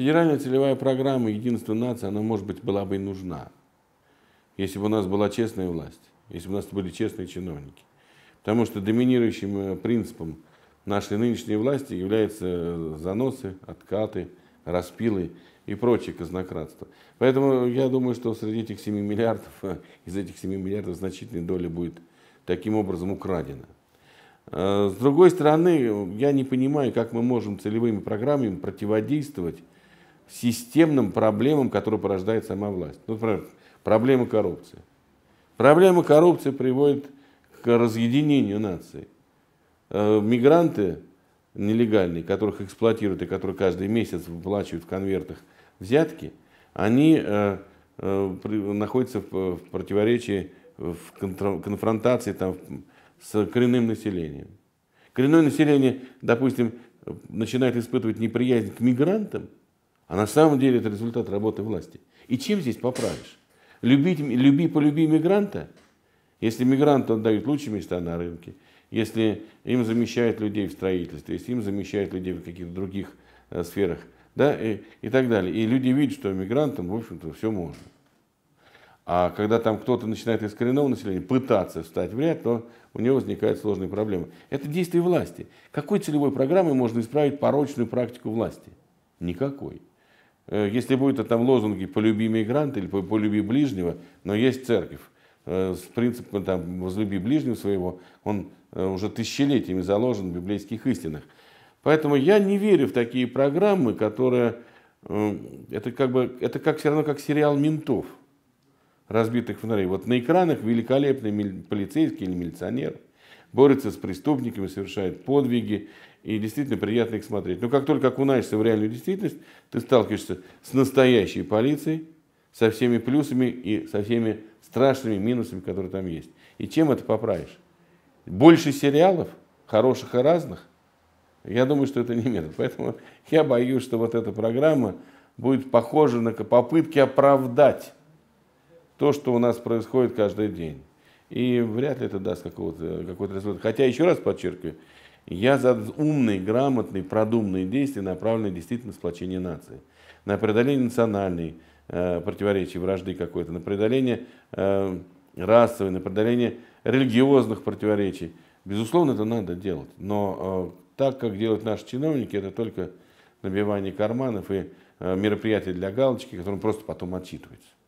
Федеральная целевая программа «Единство нации», она, может быть, была бы и нужна, если бы у нас была честная власть, если бы у нас были честные чиновники. Потому что доминирующим э, принципом нашей нынешней власти являются э, заносы, откаты, распилы и прочее казнократство. Поэтому я думаю, что среди этих 7 миллиардов, э, из этих 7 миллиардов значительная доля будет таким образом украдена. С другой стороны, я не понимаю, как мы можем целевыми программами противодействовать системным проблемам, которые порождает сама власть. Ну, например, проблема коррупции. Проблема коррупции приводит к разъединению нации. Э, мигранты нелегальные, которых эксплуатируют и которые каждый месяц выплачивают в конвертах взятки, они э, э, находятся в противоречии, в конфронтации там, с коренным населением. Коренное население, допустим, начинает испытывать неприязнь к мигрантам – а на самом деле это результат работы власти. И чем здесь поправишь? Любить, люби, полюби мигранта. Если мигранту отдают лучшие места на рынке, если им замещают людей в строительстве, если им замещают людей в каких-то других э, сферах, да, и, и так далее. И люди видят, что мигрантам, в общем-то, все можно. А когда там кто-то начинает из коренного населения пытаться встать в ряд, то у него возникают сложные проблемы. Это действие власти. Какой целевой программой можно исправить порочную практику власти? Никакой. Э, если будет это там лозунги «полюби мигранта» или «полюби ближнего», но есть церковь. Э, с принципом там, «возлюби ближнего своего», он э, уже тысячелетиями заложен в библейских истинах. Поэтому я не верю в такие программы, которые... Это как бы это как все равно как сериал ментов, разбитых фонарей. Вот на экранах великолепный полицейский или милиционер борется с преступниками, совершает подвиги, и действительно приятно их смотреть. Но как только окунаешься в реальную действительность, ты сталкиваешься с настоящей полицией, со всеми плюсами и со всеми страшными минусами, которые там есть. И чем это поправишь? Больше сериалов, хороших и разных, я думаю, что это не метод. Поэтому я боюсь, что вот эта программа будет похожа на попытки оправдать то, что у нас происходит каждый день. И вряд ли это даст какой-то какой результат. Хотя, еще раз подчеркиваю, я за умные, грамотные, продуманные действия, направленные действительно на сплочение нации, на преодоление национальной э, противоречий, вражды какой-то, на преодоление э, расовой, на преодоление религиозных противоречий. Безусловно, это надо делать, но э, так, как делают наши чиновники, это только набивание карманов и э, мероприятия для галочки, которым просто потом отчитывается.